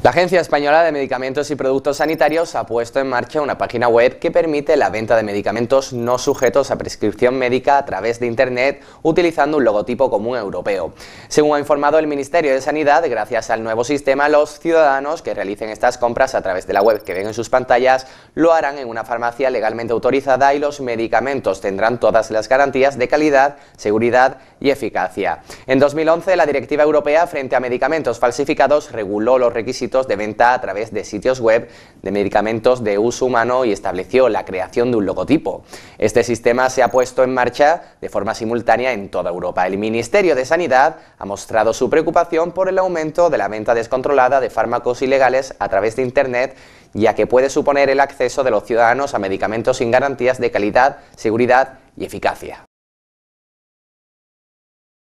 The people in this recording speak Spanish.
La Agencia Española de Medicamentos y Productos Sanitarios ha puesto en marcha una página web que permite la venta de medicamentos no sujetos a prescripción médica a través de Internet utilizando un logotipo común europeo. Según ha informado el Ministerio de Sanidad, gracias al nuevo sistema, los ciudadanos que realicen estas compras a través de la web que ven en sus pantallas lo harán en una farmacia legalmente autorizada y los medicamentos tendrán todas las garantías de calidad, seguridad y eficacia. En 2011, la Directiva Europea frente a medicamentos falsificados reguló los requisitos de venta a través de sitios web de medicamentos de uso humano y estableció la creación de un logotipo. Este sistema se ha puesto en marcha de forma simultánea en toda Europa. El Ministerio de Sanidad ha mostrado su preocupación por el aumento de la venta descontrolada de fármacos ilegales a través de Internet ya que puede suponer el acceso de los ciudadanos a medicamentos sin garantías de calidad, seguridad y eficacia.